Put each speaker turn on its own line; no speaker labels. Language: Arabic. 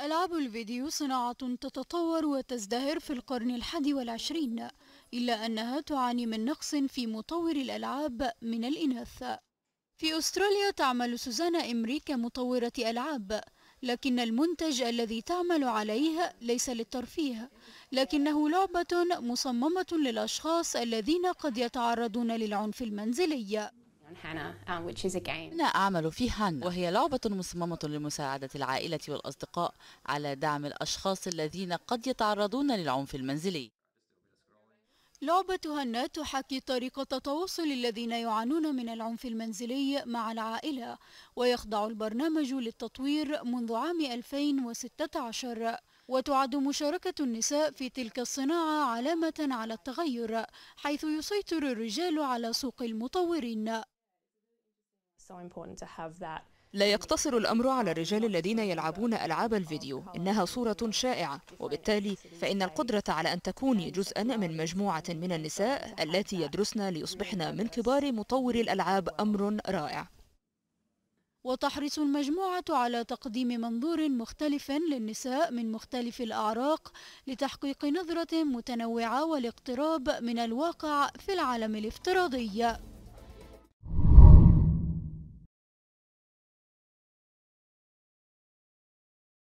ألعاب الفيديو صناعة تتطور وتزدهر في القرن الحادي والعشرين إلا أنها تعاني من نقص في مطور الألعاب من الإناث في أستراليا تعمل سوزانا إمري كمطورة ألعاب لكن المنتج الذي تعمل عليه ليس للترفيه لكنه لعبة مصممة للأشخاص الذين قد يتعرضون للعنف المنزلي
أنا آه، أعمل في هانا وهي لعبة مصممة لمساعدة العائلة والأصدقاء على دعم الأشخاص الذين قد يتعرضون للعنف المنزلي
لعبة هانا تحكي طريقة تواصل الذين يعانون من العنف المنزلي مع العائلة ويخضع البرنامج للتطوير منذ عام 2016 وتعد مشاركة النساء في تلك الصناعة علامة على التغير حيث يسيطر الرجال على سوق المطورين
لا يقتصر الأمر على الرجال الذين يلعبون ألعاب الفيديو إنها صورة شائعة وبالتالي فإن القدرة على أن تكوني جزءا من مجموعة من النساء التي يدرسن ليصبحن من كبار مطوري الألعاب أمر رائع
وتحرص المجموعة على تقديم منظور مختلف للنساء من مختلف الأعراق لتحقيق نظرة متنوعة والاقتراب من الواقع في العالم الافتراضي